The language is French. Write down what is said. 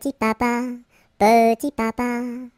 小爸爸，小爸爸。